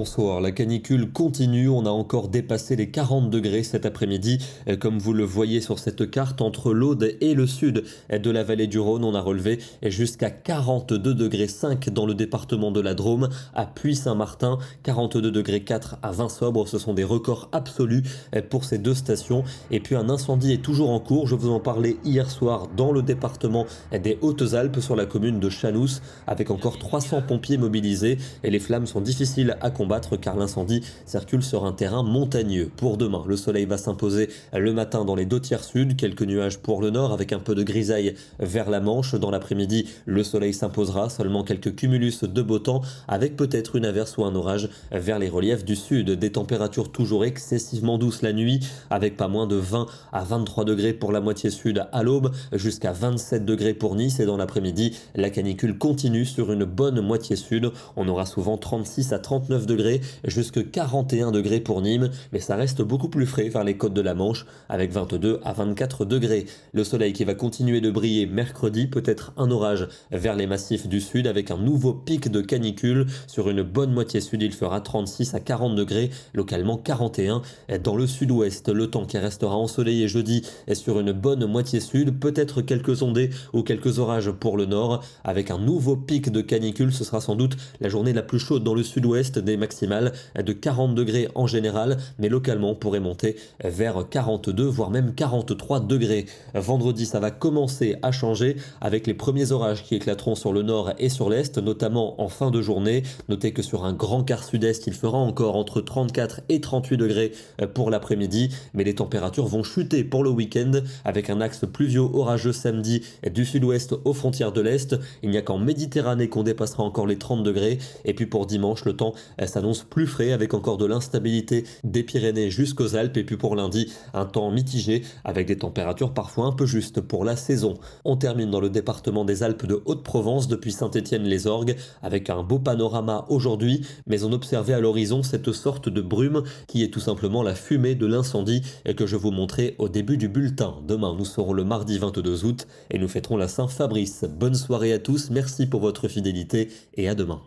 bonsoir. La canicule continue, on a encore dépassé les 40 degrés cet après-midi. Comme vous le voyez sur cette carte, entre l'Aude et le sud de la vallée du Rhône, on a relevé jusqu'à 42 degrés 5 dans le département de la Drôme, à Puy-Saint-Martin, 42 degrés 4 à Vinsobre. Ce sont des records absolus pour ces deux stations. Et puis un incendie est toujours en cours, je vous en parlais hier soir dans le département des Hautes-Alpes sur la commune de Chalouse, avec encore 300 pompiers mobilisés et les flammes sont difficiles à combattre car l'incendie circule sur un terrain montagneux. Pour demain, le soleil va s'imposer le matin dans les deux tiers sud, quelques nuages pour le nord avec un peu de grisaille vers la Manche. Dans l'après-midi, le soleil s'imposera, seulement quelques cumulus de beau temps avec peut-être une averse ou un orage vers les reliefs du sud. Des températures toujours excessivement douces la nuit avec pas moins de 20 à 23 degrés pour la moitié sud à l'aube jusqu'à 27 degrés pour Nice et dans l'après-midi, la canicule continue sur une bonne moitié sud. On aura souvent 36 à 39 degrés degrés jusque 41 degrés pour Nîmes, mais ça reste beaucoup plus frais vers les côtes de la Manche avec 22 à 24 degrés. Le soleil qui va continuer de briller mercredi, peut-être un orage vers les massifs du sud avec un nouveau pic de canicule sur une bonne moitié sud, il fera 36 à 40 degrés, localement 41 dans le sud-ouest. Le temps qui restera ensoleillé jeudi est sur une bonne moitié sud, peut-être quelques ondées ou quelques orages pour le nord avec un nouveau pic de canicule, ce sera sans doute la journée la plus chaude dans le sud-ouest des maximale de 40 degrés en général, mais localement pourrait monter vers 42, voire même 43 degrés. Vendredi, ça va commencer à changer avec les premiers orages qui éclateront sur le nord et sur l'est, notamment en fin de journée. Notez que sur un grand quart sud-est, il fera encore entre 34 et 38 degrés euh, pour l'après-midi, mais les températures vont chuter pour le week-end avec un axe pluvio-orageux samedi du sud-ouest aux frontières de l'est. Il n'y a qu'en Méditerranée qu'on dépassera encore les 30 degrés. Et puis pour dimanche, le temps euh, s'annonce plus frais avec encore de l'instabilité des Pyrénées jusqu'aux Alpes et puis pour lundi, un temps mitigé avec des températures parfois un peu justes pour la saison. On termine dans le département des Alpes de Haute-Provence depuis Saint-Étienne-les-Orgues avec un beau panorama aujourd'hui, mais on observait à l'horizon cette sorte de brume qui est tout simplement la fumée de l'incendie et que je vous montrais au début du bulletin. Demain, nous serons le mardi 22 août et nous fêterons la Saint-Fabrice. Bonne soirée à tous, merci pour votre fidélité et à demain.